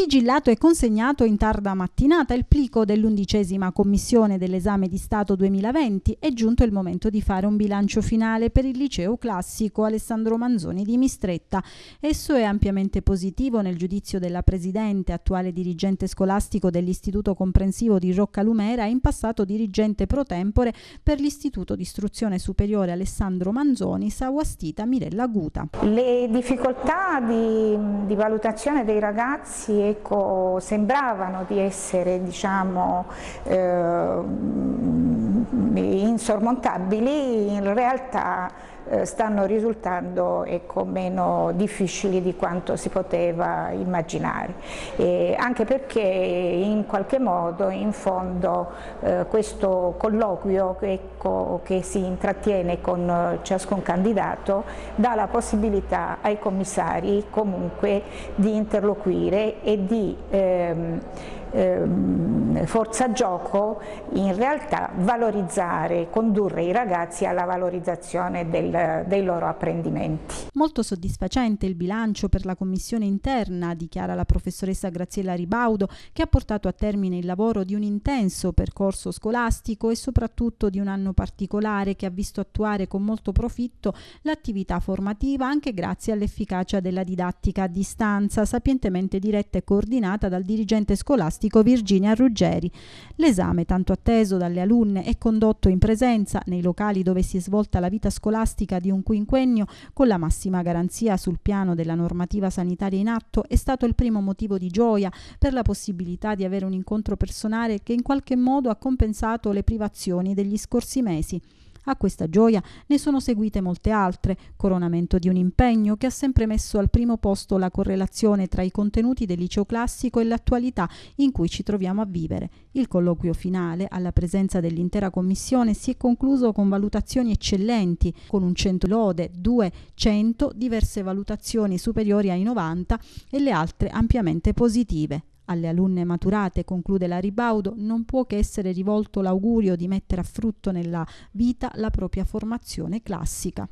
sigillato e consegnato in tarda mattinata il plico dell'undicesima commissione dell'esame di Stato 2020, è giunto il momento di fare un bilancio finale per il liceo classico Alessandro Manzoni di Mistretta. Esso è ampiamente positivo nel giudizio della Presidente, attuale dirigente scolastico dell'Istituto Comprensivo di Rocca Lumera e in passato dirigente pro tempore per l'Istituto di Istruzione Superiore Alessandro Manzoni, Sawastita Mirella Guta. Le difficoltà di, di valutazione dei ragazzi e ecco, sembravano di essere diciamo, eh, insormontabili in realtà eh, stanno risultando ecco, meno difficili di quanto si poteva immaginare, e anche perché in qualche modo in fondo eh, questo colloquio ecco, che si intrattiene con eh, ciascun candidato dà la possibilità ai commissari comunque di interloquire e di ehm, ehm, forza gioco in realtà valorizzare, condurre i ragazzi alla valorizzazione del, dei loro apprendimenti. Molto soddisfacente il bilancio per la commissione interna, dichiara la professoressa Graziella Ribaudo, che ha portato a termine il lavoro di un intenso percorso scolastico e soprattutto di un anno particolare che ha visto attuare con molto profitto l'attività formativa anche grazie all'efficacia della didattica a distanza, sapientemente diretta e coordinata dal dirigente scolastico scolastico Virginia Ruggeri. L'esame, tanto atteso dalle alunne e condotto in presenza nei locali dove si è svolta la vita scolastica di un quinquennio con la massima garanzia sul piano della normativa sanitaria in atto, è stato il primo motivo di gioia per la possibilità di avere un incontro personale che in qualche modo ha compensato le privazioni degli scorsi mesi. A questa gioia ne sono seguite molte altre, coronamento di un impegno che ha sempre messo al primo posto la correlazione tra i contenuti del liceo classico e l'attualità in cui ci troviamo a vivere. Il colloquio finale, alla presenza dell'intera commissione, si è concluso con valutazioni eccellenti, con un 100 lode, 2 100, diverse valutazioni superiori ai 90 e le altre ampiamente positive. Alle alunne maturate, conclude la Ribaudo, non può che essere rivolto l'augurio di mettere a frutto nella vita la propria formazione classica.